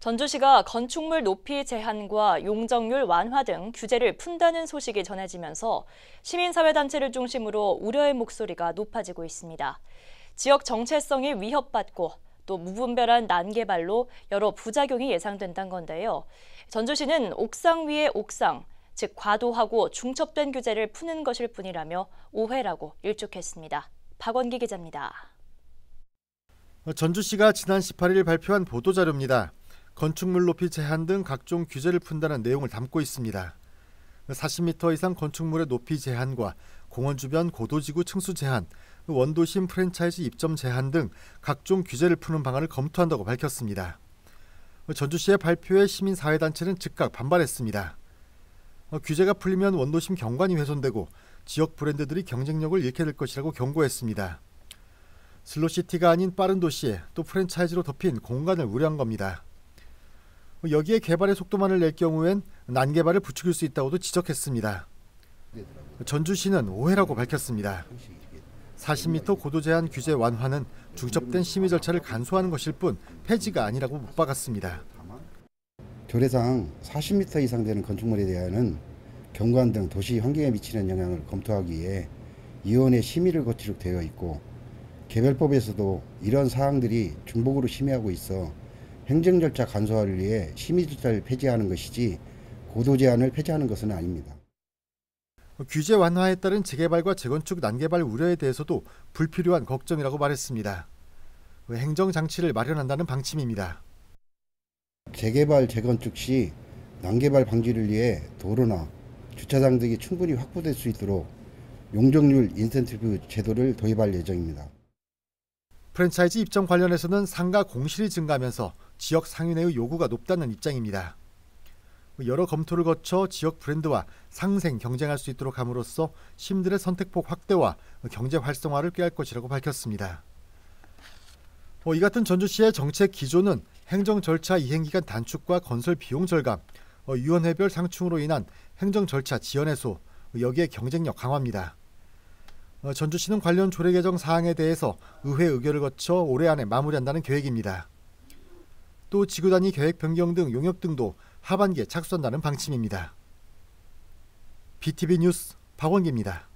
전주시가 건축물 높이 제한과 용적률 완화 등 규제를 푼다는 소식이 전해지면서 시민사회단체를 중심으로 우려의 목소리가 높아지고 있습니다. 지역 정체성이 위협받고 또 무분별한 난개발로 여러 부작용이 예상된다는 건데요. 전주시는 옥상 위의 옥상, 즉 과도하고 중첩된 규제를 푸는 것일 뿐이라며 오해라고 일축했습니다. 박원기 기자입니다. 전주시가 지난 18일 발표한 보도자료입니다. 건축물 높이 제한 등 각종 규제를 푼다는 내용을 담고 있습니다. 40m 이상 건축물의 높이 제한과 공원 주변 고도지구 층수 제한, 원도심 프랜차이즈 입점 제한 등 각종 규제를 푸는 방안을 검토한다고 밝혔습니다. 전주시의 발표에 시민사회단체는 즉각 반발했습니다. 규제가 풀리면 원도심 경관이 훼손되고 지역 브랜드들이 경쟁력을 잃게 될 것이라고 경고했습니다. 슬로시티가 아닌 빠른 도시에 또 프랜차이즈로 덮인 공간을 우려한 겁니다. 뭐 여기에 개발의 속도만을 낼 경우엔 난개발을 부추길 수 있다고도 지적했습니다. 전주시는 오해라고 밝혔습니다. 40m 고도 제한 규제 완화는 중첩된 심의 절차를 간소하는 것일 뿐 폐지가 아니라고 못 박았습니다. 조례상 40m 이상 되는 건축물에 대하여는 경관 등 도시 환경에 미치는 영향을 검토하기 위해 이원의 심의를 거치록 되어 있고 개별법에서도 이런 사항들이 중복으로 심의하고 있어 행정 절차 간소화를 위해 심의 절차를 폐지하는 것이지 고도 제한을 폐지하는 것은 아닙니다. 규제 완화에 따른 재개발과 재건축 난개발 우려에 대해서도 불필요한 걱정이라고 말했습니다. 행정 장치를 마련한다는 방침입니다. 재개발 재건축 시 난개발 방지를 위해 도로나 주차장 등이 충분히 확보될 수 있도록 용적률 인센티브 제도를 도입할 예정입니다. 프랜차이즈 입점 관련해서는 상가 공실이 증가하면서 지역 상인회의 요구가 높다는 입장입니다. 여러 검토를 거쳐 지역 브랜드와 상생 경쟁할 수 있도록 함으로써 시민들의 선택폭 확대와 경제 활성화를 꾀할 것이라고 밝혔습니다. 어, 이 같은 전주시의 정책 기조는 행정 절차 이행 기간 단축과 건설 비용 절감, 어, 원회별 상충으로 인한 행정 절차 지연 해소, 여기에 경쟁력 강화입니다. 어, 전주시는 관련 조례 개정 사항에 대해서 의회 의결을 거쳐 올해 안에 마무리한다는 계획입니다. 또 지구 단위 계획 변경 등 용역 등도 하반기에 착수한다는 방침입니다. BTV 뉴스 박원기입니다.